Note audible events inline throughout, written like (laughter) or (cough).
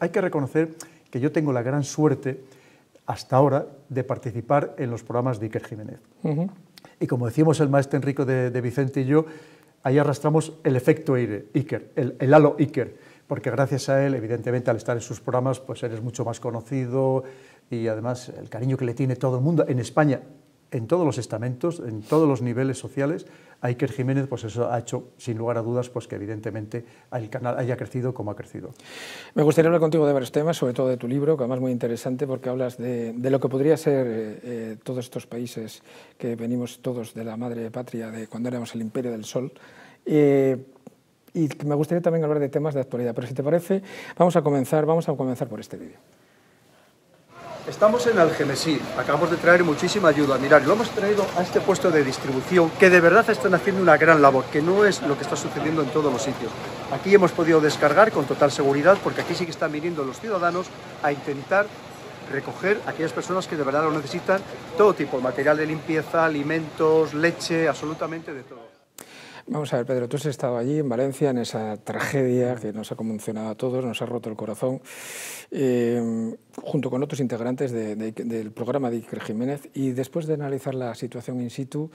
Hay que reconocer que yo tengo la gran suerte hasta ahora de participar en los programas de Iker Jiménez. Y como decimos el maestro Enrico de, Vicente y yo, ahí arrastramos el efecto Iker, el, el halo Iker porque gracias a él, evidentemente, al estar en sus programas, pues eres mucho más conocido y además el cariño que le tiene todo el mundo en España en todos los estamentos, en todos los niveles sociales. Iker Jiménez, pues eso ha hecho, sin lugar a dudas, pues que evidentemente el canal haya crecido como ha crecido. Me gustaría hablar contigo de varios temas, sobre todo de tu libro, que además es muy interesante porque hablas de, lo que podría ser eh, eh, todos estos países que venimos todos de la madre patria, de cuando éramos el imperio del sol. Eh, y me gustaría también hablar de temas de actualidad, pero si te parece, vamos a comenzar, vamos a comenzar por este vídeo. Estamos en Algemesí, acabamos de traer muchísima ayuda. Mirad, lo hemos traído a este puesto de distribución que de verdad están haciendo una gran labor, que no es lo que está sucediendo en todos los sitios. Aquí hemos podido descargar con total seguridad porque aquí sí que están viniendo los ciudadanos a intentar recoger a aquellas personas que de verdad lo necesitan, todo tipo, material de limpieza, alimentos, leche, absolutamente de todo. Vamos a ver, Pedro, tú has estado allí en Valencia, en esa tragedia que nos ha conmocionado a todos, nos ha roto el corazón, eh, junto con otros integrantes del programa de Iker Jiménez. Y después de analizar la situación in situ,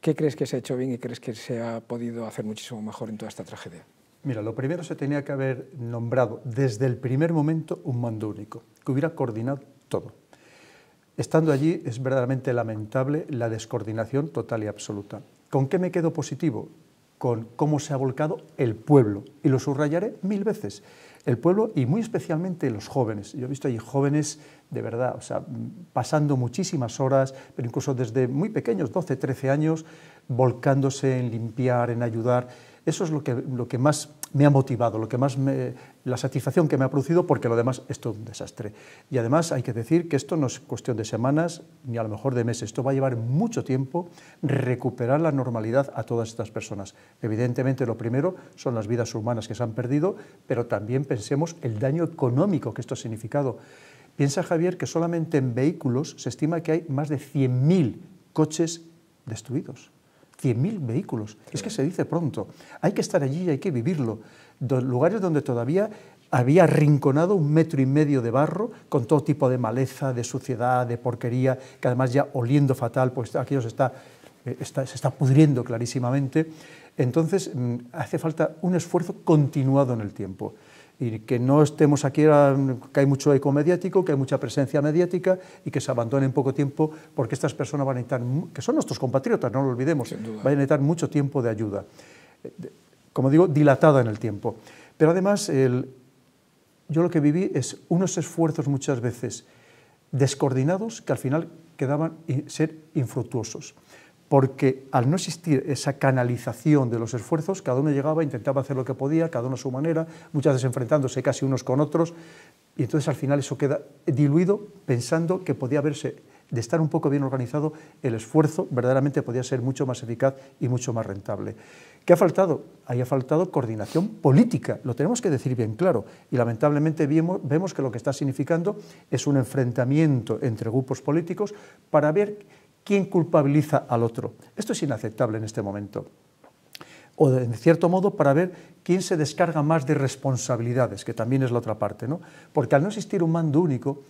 ¿qué crees que se ha hecho bien y crees que se ha podido hacer muchísimo mejor en toda esta tragedia? Mira, lo primero se tenía que haber nombrado desde el primer momento un mando único, que hubiera coordinado todo. Estando allí es verdaderamente lamentable la descoordinación total y absoluta. ¿Con qué me quedo positivo? con cómo se ha volcado el pueblo. Y lo subrayaré mil veces. El pueblo y muy especialmente los jóvenes. Yo he visto ahí jóvenes de verdad, o sea, pasando muchísimas horas, pero incluso desde muy pequeños, 12, 13 años, volcándose en limpiar, en ayudar. Eso es lo que, lo que más me ha motivado, lo que más la satisfacción que me ha producido, porque lo demás es todo un desastre. Y además hay que decir que esto no es cuestión de semanas ni a lo mejor de meses, esto va a llevar mucho tiempo recuperar la normalidad a todas estas personas. Evidentemente lo primero son las vidas humanas que se han perdido, pero también pensemos el daño económico que esto ha significado. Piensa Javier que solamente en vehículos se estima que hay más de 100.000 coches destruidos. 100.000 vehículos. Es que se dice pronto. Hay que estar allí y hay que vivirlo. Dos lugares donde todavía había rinconado un metro y medio de barro con todo tipo de maleza, de suciedad, de porquería, que además ya oliendo fatal, pues aquí eh, está, se está pudriendo clarísimamente. Entonces mm, hace falta un esfuerzo continuado en el tiempo y que no estemos aquí, que hay mucho eco mediático, que hay mucha presencia mediática y que se abandonen en poco tiempo porque estas personas van a necesitar, que son nuestros compatriotas, no lo olvidemos, van a necesitar mucho tiempo de ayuda. Eh, como digo, dilatada en el tiempo. Pero además, yo lo que viví es unos esfuerzos muchas veces descoordinados que al final quedaban ser infructuosos porque al no existir esa canalización de los esfuerzos, cada uno llegaba, intentaba hacer lo que podía, cada uno a su manera, muchas veces enfrentándose casi unos con otros, y entonces al final eso queda diluido pensando que podía haberse, de estar un poco bien organizado, el esfuerzo verdaderamente podía ser mucho más eficaz y mucho más rentable. ¿Qué ha faltado? Ahí ha faltado coordinación política, lo tenemos que decir bien claro. Y lamentablemente vemos que lo que está significando es un enfrentamiento entre grupos políticos para ver ¿Quién culpabiliza al otro. Esto es inaceptable en este momento. O, en cierto modo, para ver quién se descarga más de responsabilidades, que también es la otra parte. ¿no? Porque al no existir un mando único,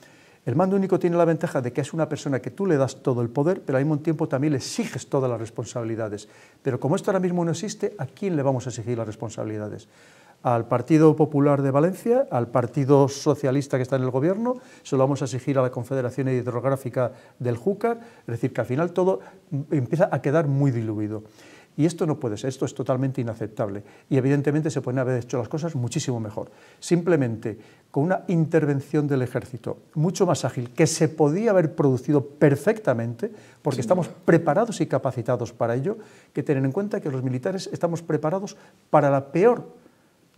el mando único tiene la ventaja de que es una persona que tú le das todo el poder, pero al mismo tiempo también le exiges todas las responsabilidades. Pero como esto ahora mismo no existe, ¿a quién le vamos a exigir las responsabilidades? al Partido Popular de Valencia, al Partido Socialista que está en el gobierno, se lo vamos a exigir a la Confederación Hidrográfica del Júcar, es decir, que al final todo empieza a quedar muy diluido. Y esto no puede ser, esto es totalmente inaceptable. Y evidentemente se pueden haber hecho las cosas muchísimo mejor. Simplemente con una intervención del ejército mucho más ágil, que se podía haber producido perfectamente, porque estamos preparados y capacitados para ello, que tener en cuenta que los militares estamos preparados para la peor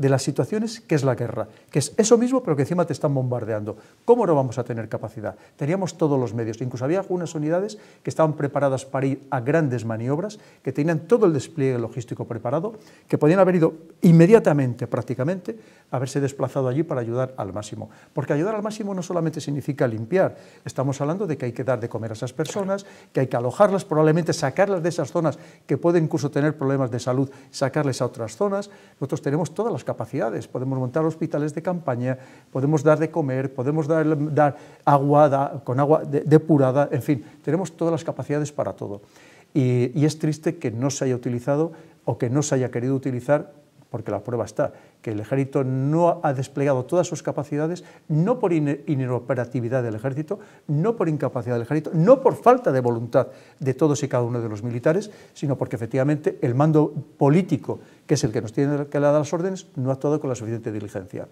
de las situaciones que es la guerra, que es eso mismo pero que encima te están bombardeando. ¿Cómo no vamos a tener capacidad? Teníamos todos los medios, incluso había algunas unidades que estaban preparadas para ir a grandes maniobras, que tenían todo el despliegue logístico preparado, que podían haber ido inmediatamente, prácticamente, haberse desplazado allí para ayudar al máximo. Porque ayudar al máximo no solamente significa limpiar, estamos hablando de que hay que dar de comer a esas personas, que hay que alojarlas, probablemente sacarlas de esas zonas que pueden incluso tener problemas de salud, sacarles a otras zonas. Nosotros tenemos todas las capacidades. Podemos montar hospitales de campaña, podemos dar de comer, podemos dar, dar agua con agua depurada, en fin, tenemos todas las capacidades para todo. y es triste que no se haya utilizado o que no se haya querido utilizar porque la prueba está, que el ejército no ha desplegado todas sus capacidades, no por inoperatividad del ejército, no por incapacidad del ejército, no por falta de voluntad de todos y cada uno de los militares, sino porque efectivamente el mando político, que es el que nos tiene que dar las órdenes, no ha actuado con la suficiente diligencia.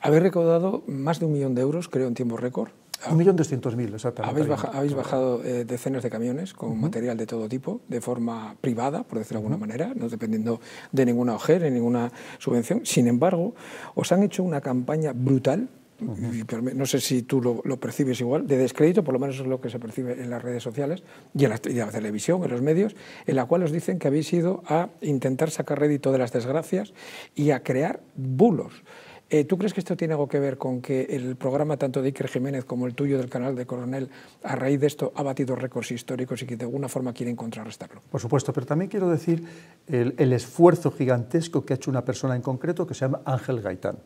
Haber recaudado más de un millón de euros, creo, en tiempo récord. 1.200.000, exactamente. Habéis, exactamente. habéis bajado eh, decenas de camiones con material de todo tipo, de forma privada, por decirlo de alguna manera, no dependiendo de ninguna OGER, ni ninguna subvención. Sin embargo, os han hecho una campaña brutal no sé si tú lo, percibes igual, de descrédito, por lo menos es lo que se percibe en las redes sociales y en la, televisión, en los medios, en la cual os dicen que habéis ido a intentar sacar rédito de las desgracias y a crear bulos. Eh, ¿Tú crees que esto tiene algo que ver con que el programa tanto de Iker Jiménez como el tuyo del canal de Coronel, a raíz de esto, ha batido récords históricos y que de alguna forma quieren contrarrestarlo? Por supuesto, pero también quiero decir el, el esfuerzo gigantesco que ha hecho una persona en concreto que se llama Ángel Gaitán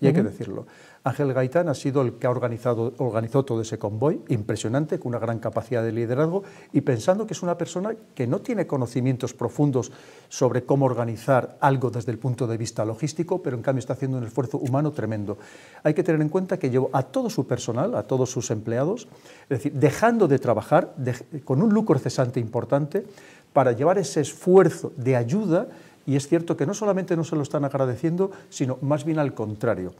y hay que decirlo. Ángel Gaitán ha sido el que ha organizado, organizó todo ese convoy, impresionante, con una gran capacidad de liderazgo, y pensando que es una persona que no tiene conocimientos profundos sobre cómo organizar algo desde el punto de vista logístico, pero en cambio está haciendo un esfuerzo humano tremendo. Hay que tener en cuenta que llevó a todo su personal, a todos sus empleados, es decir, dejando de trabajar, con un lucro cesante importante, para llevar ese esfuerzo de ayuda y es cierto que no solamente no se lo están agradeciendo, sino más bien al contrario.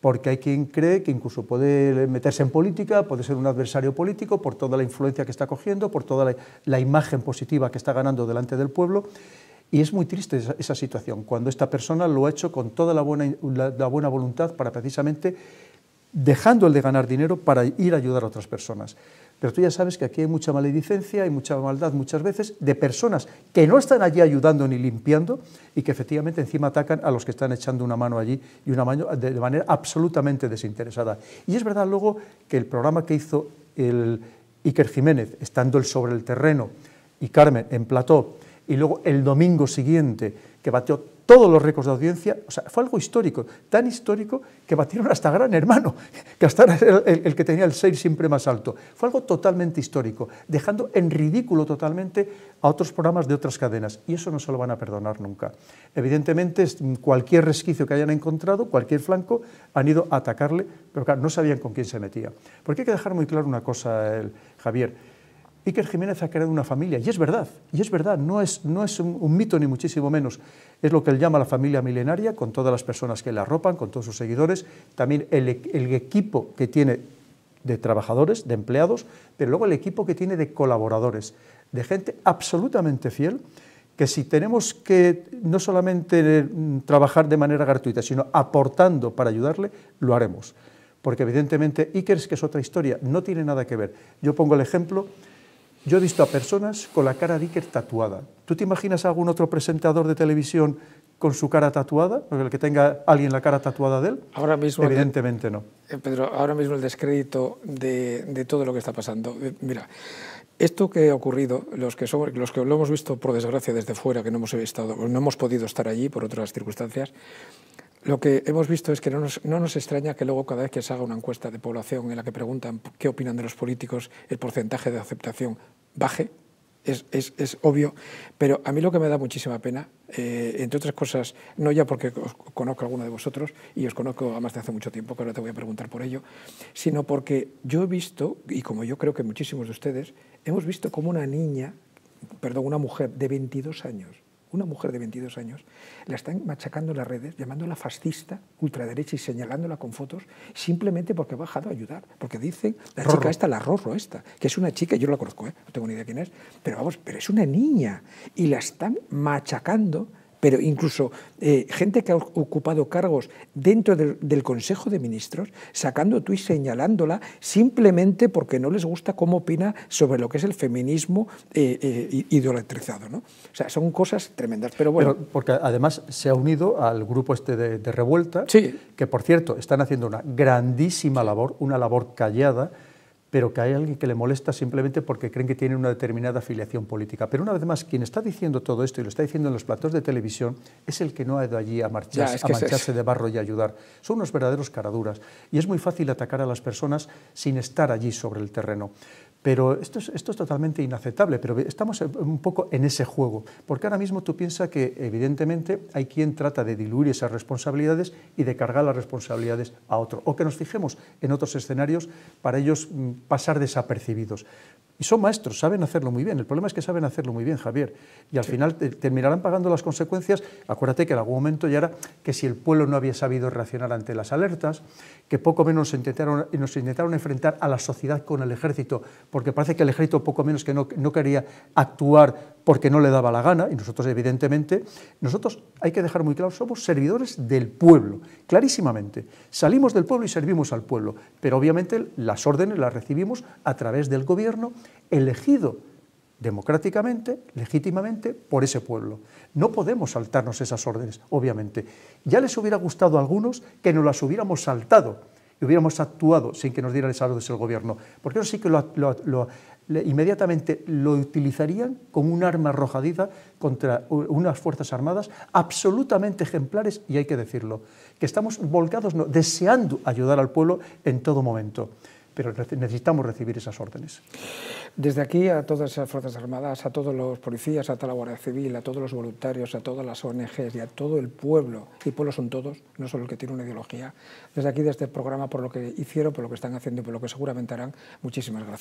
Porque hay quien cree que incluso puede meterse en política, puede ser un adversario político por toda la influencia que está cogiendo, por toda la, imagen positiva que está ganando delante del pueblo. Y es muy triste esa, situación, cuando esta persona lo ha hecho con toda la buena, la buena voluntad para precisamente dejando el de ganar dinero para ir a ayudar a otras personas. Pero tú ya sabes que aquí hay mucha maledicencia, y mucha maldad muchas veces de personas que no están allí ayudando ni limpiando y que efectivamente encima atacan a los que están echando una mano allí y una mano de manera absolutamente desinteresada. Y es verdad luego que el programa que hizo el Iker Jiménez, estando él sobre el terreno, y Carmen en plató, y luego el domingo siguiente, que batió todos los récords de audiencia, o sea, fue algo histórico, tan histórico que batieron hasta Gran Hermano, (laughs) que hasta era el, que tenía el 6 siempre más alto. Fue algo totalmente histórico, dejando en ridículo totalmente a otros programas de otras cadenas, y eso no se lo van a perdonar nunca. Evidentemente, cualquier resquicio que hayan encontrado, cualquier flanco, han ido a atacarle, pero no sabían con quién se metía. Porque hay que dejar muy claro una cosa, el, Javier, Iker Jiménez ha creado una familia, y es verdad, y es verdad, no es, no es un, mito ni muchísimo menos. Es lo que él llama la familia milenaria, con todas las personas que la arropan, con todos sus seguidores, también el, el equipo que tiene de trabajadores, de empleados, pero luego el equipo que tiene de colaboradores, de gente absolutamente fiel, que si tenemos que no solamente eh, trabajar de manera gratuita, sino aportando para ayudarle, lo haremos. Porque evidentemente Iker, que es otra historia, no tiene nada que ver. Yo pongo el ejemplo yo he visto a personas con la cara de Iker tatuada. ¿Tú te imaginas algún otro presentador de televisión con su cara tatuada? ¿El que tenga alguien la cara tatuada de él? Ahora mismo Evidentemente no. Eh, Pedro, ahora mismo el descrédito de, todo lo que está pasando. Eh, mira, esto que ha ocurrido, los que, los que lo hemos visto por desgracia desde fuera, que no hemos, estado, no hemos podido estar allí por otras circunstancias, lo que hemos visto es que no nos, no nos, extraña que luego cada vez que se haga una encuesta de población en la que preguntan qué opinan de los políticos, el porcentaje de aceptación baje. Es, obvio, pero a mí lo que me da muchísima pena, eh, entre otras cosas, no ya porque os conozco a alguno de vosotros y os conozco además de hace mucho tiempo, que ahora te voy a preguntar por ello, sino porque yo he visto, y como yo creo que muchísimos de ustedes, hemos visto como una niña, perdón, una mujer de 22 años, una mujer de 22 años, la están machacando en las redes, llamándola fascista, ultraderecha y señalándola con fotos, simplemente porque ha bajado a ayudar. Porque dicen, la chica esta, la Rorro esta, que es una chica, yo la conozco, ¿eh? no tengo ni idea quién es, pero vamos, pero es una niña. Y la están machacando pero incluso eh, gente que ha ocupado cargos dentro del Consejo de Ministros, sacando tú y señalándola simplemente porque no les gusta cómo opina sobre lo que es el feminismo eh, eh, idolatrizado. ¿no? O sea, son cosas tremendas, pero bueno. porque además se ha unido al grupo este de, Revuelta, que por cierto están haciendo una grandísima labor, una labor callada pero que hay alguien que le molesta simplemente porque creen que tiene una determinada afiliación política. Pero una vez más, quien está diciendo todo esto y lo está diciendo en los platos de televisión es el que no ha ido allí a, marchar, mancharse de barro y ayudar. Son unos verdaderos caraduras y es muy fácil atacar a las personas sin estar allí sobre el terreno. Pero esto es, esto es totalmente inaceptable, pero estamos un poco en ese juego, porque ahora mismo tú piensas que evidentemente hay quien trata de diluir esas responsabilidades y de cargar las responsabilidades a otro, o que nos fijemos en otros escenarios para ellos mm, pasar desapercibidos. Y son maestros, saben hacerlo muy bien. El problema es que saben hacerlo muy bien, Javier. Y al final terminarán pagando las consecuencias. Acuérdate que en algún momento ya era que si el pueblo no había sabido reaccionar ante las alertas, que poco menos nos intentaron, eh, nos intentaron enfrentar a la sociedad con el ejército, porque parece que el ejército poco menos que no, no quería actuar porque no le daba la gana, y nosotros evidentemente, nosotros hay que dejar muy claro, somos servidores del pueblo, clarísimamente. Salimos del pueblo y servimos al pueblo, pero obviamente las órdenes las recibimos a través del gobierno elegido democráticamente, legítimamente, por ese pueblo. No podemos saltarnos esas órdenes, obviamente. Ya les hubiera gustado a algunos que nos las hubiéramos saltado, hubiéramos actuado sin que nos dieran esas órdenes el gobierno, porque eso sí que inmediatamente lo utilizarían como un arma arrojadiza contra unas Fuerzas Armadas absolutamente ejemplares, y hay que decirlo, que estamos volcados, deseando ayudar al pueblo en todo momento pero necesitamos recibir esas órdenes. Desde aquí a todas las Fuerzas Armadas, a todos los policías, a toda la Guardia Civil, a todos los voluntarios, a todas las ONGs y a todo el pueblo, y pueblo son todos, no solo el que tiene una ideología, desde aquí, desde el programa, por lo que hicieron, por lo que están haciendo y por lo que seguramente harán, muchísimas gracias.